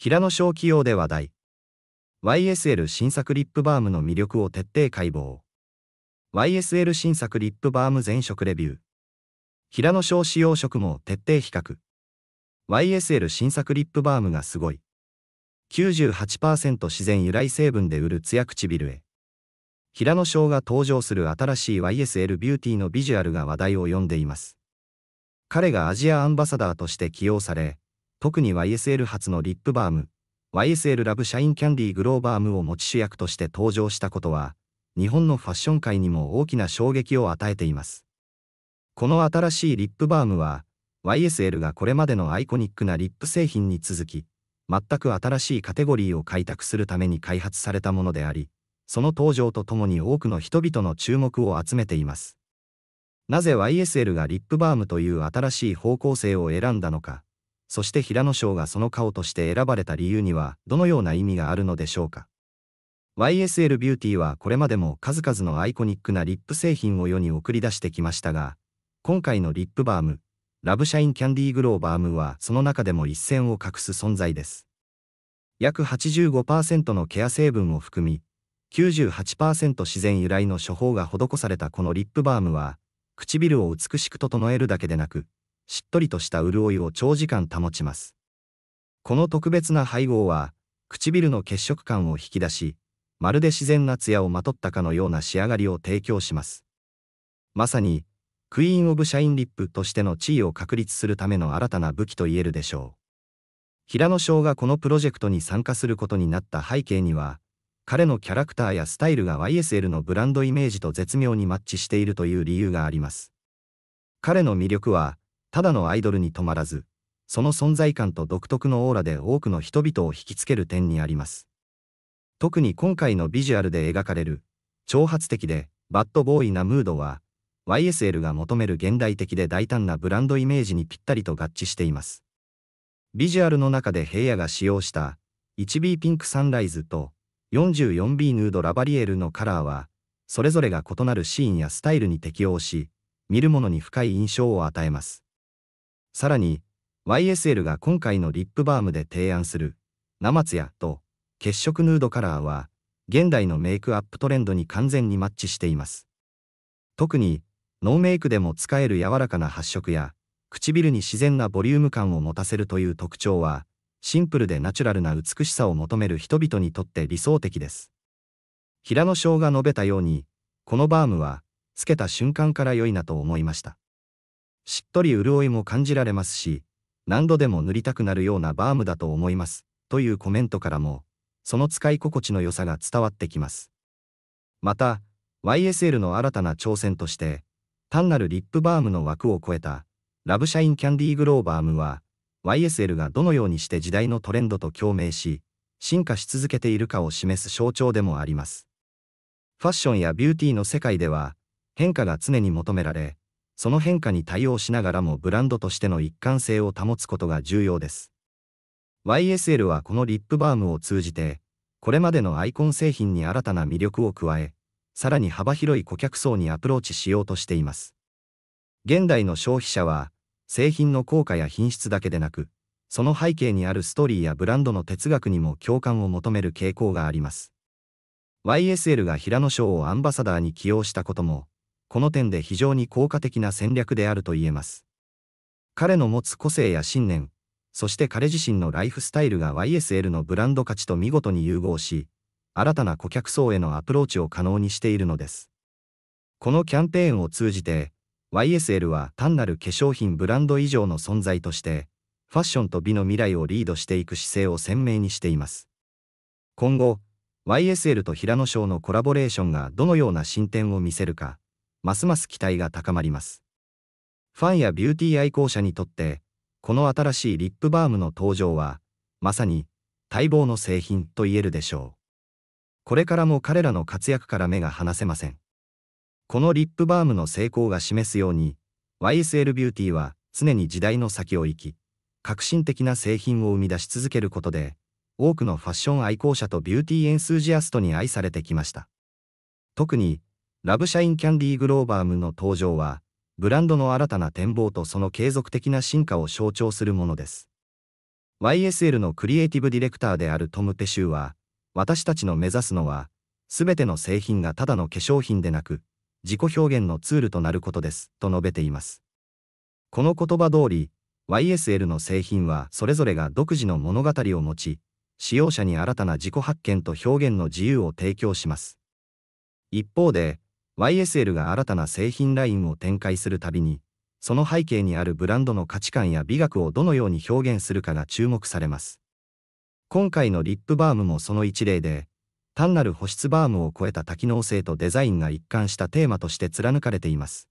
平野小企業で話題 YSL 新作リップバームの魅力を徹底解剖 YSL 新作リップバーム全色レビュー平野小使用色も徹底比較 YSL 新作リップバームがすごい98%自然由来成分で売るツヤ唇へ平野翔が登場する新しい YSL ビューティーのビジュアルが話題を呼んでいます彼がアジアアンバサダーとして起用され特に YSL 発のリップバーム、YSL ラブシャインキャンディーグローバームを持ち主役として登場したことは、日本のファッション界にも大きな衝撃を与えています。この新しいリップバームは、YSL がこれまでのアイコニックなリップ製品に続き、全く新しいカテゴリーを開拓するために開発されたものであり、その登場とともに多くの人々の注目を集めています。なぜ YSL がリップバームという新しい方向性を選んだのか、そして平野翔がその顔として選ばれた理由にはどのような意味があるのでしょうか YSL ビューティーはこれまでも数々のアイコニックなリップ製品を世に送り出してきましたが今回のリップバームラブシャインキャンディーグローバームはその中でも一線を画す存在です約85%のケア成分を含み98%自然由来の処方が施されたこのリップバームは唇を美しく整えるだけでなくしっとりとした潤いを長時間保ちます。この特別な配合は、唇の血色感を引き出し、まるで自然な艶をまとったかのような仕上がりを提供します。まさに、クイーン・オブ・シャインリップとしての地位を確立するための新たな武器と言えるでしょう。平野翔がこのプロジェクトに参加することになった背景には、彼のキャラクターやスタイルが YSL のブランドイメージと絶妙にマッチしているという理由があります。彼の魅力は、ただのアイドルに止まらず、その存在感と独特のオーラで多くの人々を引きつける点にあります。特に今回のビジュアルで描かれる、挑発的でバッドボーイなムードは、YSL が求める現代的で大胆なブランドイメージにぴったりと合致しています。ビジュアルの中で平野が使用した 1B ピンクサンライズと 44B ヌードラバリエルのカラーは、それぞれが異なるシーンやスタイルに適応し、見る者に深い印象を与えます。さらに、YSL が今回のリップバームで提案する、ナマツヤと血色ヌードカラーは、現代のメイクアップトレンドに完全にマッチしています。特に、ノーメイクでも使える柔らかな発色や、唇に自然なボリューム感を持たせるという特徴は、シンプルでナチュラルな美しさを求める人々にとって理想的です。平野翔が述べたように、このバームは、つけた瞬間から良いなと思いました。しっとり潤いも感じられますし、何度でも塗りたくなるようなバームだと思います、というコメントからも、その使い心地の良さが伝わってきます。また、YSL の新たな挑戦として、単なるリップバームの枠を超えた、ラブシャインキャンディーグローバームは、YSL がどのようにして時代のトレンドと共鳴し、進化し続けているかを示す象徴でもあります。ファッションやビューティーの世界では、変化が常に求められ、その変化に対応しながらもブランドとしての一貫性を保つことが重要です。YSL はこのリップバームを通じて、これまでのアイコン製品に新たな魅力を加え、さらに幅広い顧客層にアプローチしようとしています。現代の消費者は、製品の効果や品質だけでなく、その背景にあるストーリーやブランドの哲学にも共感を求める傾向があります。YSL が平野賞をアンバサダーに起用したことも、この点で非常に効果的な戦略であると言えます。彼の持つ個性や信念、そして彼自身のライフスタイルが YSL のブランド価値と見事に融合し、新たな顧客層へのアプローチを可能にしているのです。このキャンペーンを通じて、YSL は単なる化粧品ブランド以上の存在として、ファッションと美の未来をリードしていく姿勢を鮮明にしています。今後、YSL と平野賞のコラボレーションがどのような進展を見せるか、ますます期待が高まります。ファンやビューティー愛好者にとって、この新しいリップバームの登場は、まさに待望の製品と言えるでしょう。これからも彼らの活躍から目が離せません。このリップバームの成功が示すように、YSL ビューティーは常に時代の先を行き、革新的な製品を生み出し続けることで、多くのファッション愛好者とビューティーエンスージアストに愛されてきました。特に、ラブシャインキャンディーグローバームの登場は、ブランドの新たな展望とその継続的な進化を象徴するものです。YSL のクリエイティブディレクターであるトム・ペシューは、私たちの目指すのは、すべての製品がただの化粧品でなく、自己表現のツールとなることです、と述べています。この言葉通り、YSL の製品はそれぞれが独自の物語を持ち、使用者に新たな自己発見と表現の自由を提供します。一方で、YSL が新たな製品ラインを展開するたびに、その背景にあるブランドの価値観や美学をどのように表現するかが注目されます。今回のリップバームもその一例で、単なる保湿バームを超えた多機能性とデザインが一貫したテーマとして貫かれています。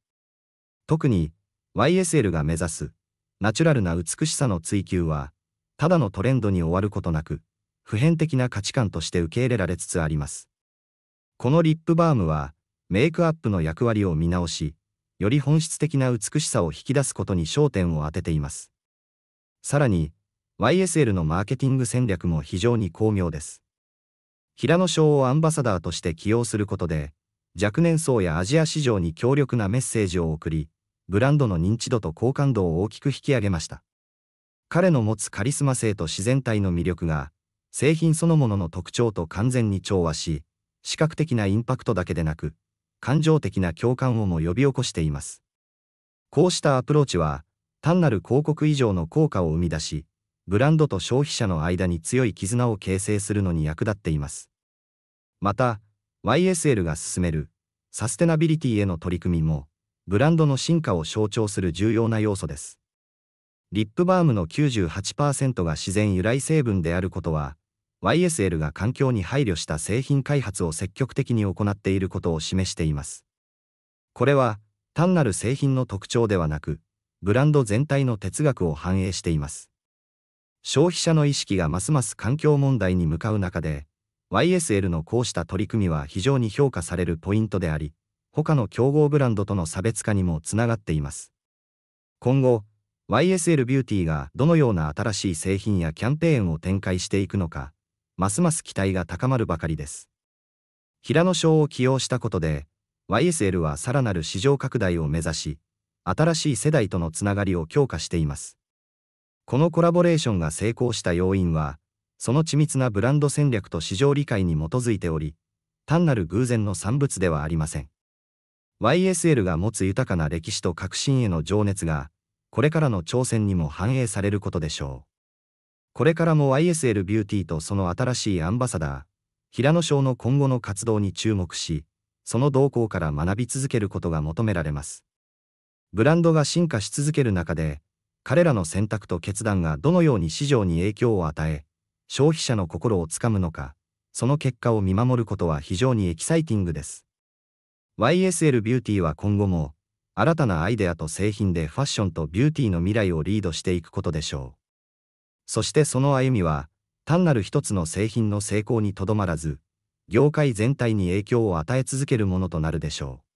特に、YSL が目指す、ナチュラルな美しさの追求は、ただのトレンドに終わることなく、普遍的な価値観として受け入れられつつあります。このリップバームは、メイクアップの役割を見直し、より本質的な美しさを引き出すことに焦点を当てています。さらに、YSL のマーケティング戦略も非常に巧妙です。平野翔をアンバサダーとして起用することで、若年層やアジア市場に強力なメッセージを送り、ブランドの認知度と好感度を大きく引き上げました。彼の持つカリスマ性と自然体の魅力が、製品そのものの特徴と完全に調和し、視覚的なインパクトだけでなく、感情的な共感をも呼び起こしています。こうしたアプローチは、単なる広告以上の効果を生み出し、ブランドと消費者の間に強い絆を形成するのに役立っています。また、YSL が進めるサステナビリティへの取り組みも、ブランドの進化を象徴する重要な要素です。リップバームの98%が自然由来成分であることは、YSL が環境に配慮した製品開発を積極的に行っていることを示しています。これは単なる製品の特徴ではなく、ブランド全体の哲学を反映しています。消費者の意識がますます環境問題に向かう中で、YSL のこうした取り組みは非常に評価されるポイントであり、他の競合ブランドとの差別化にもつながっています。今後、YSL ビューティーがどのような新しい製品やキャンペーンを展開していくのか、ますます期待が高まるばかりです。平野翔を起用したことで、YSL はさらなる市場拡大を目指し、新しい世代とのつながりを強化しています。このコラボレーションが成功した要因は、その緻密なブランド戦略と市場理解に基づいており、単なる偶然の産物ではありません。YSL が持つ豊かな歴史と革新への情熱が、これからの挑戦にも反映されることでしょう。これからも YSL ビューティーとその新しいアンバサダー、平野翔の今後の活動に注目し、その動向から学び続けることが求められます。ブランドが進化し続ける中で、彼らの選択と決断がどのように市場に影響を与え、消費者の心をつかむのか、その結果を見守ることは非常にエキサイティングです。YSL ビューティーは今後も、新たなアイデアと製品でファッションとビューティーの未来をリードしていくことでしょう。そしてその歩みは、単なる一つの製品の成功にとどまらず、業界全体に影響を与え続けるものとなるでしょう。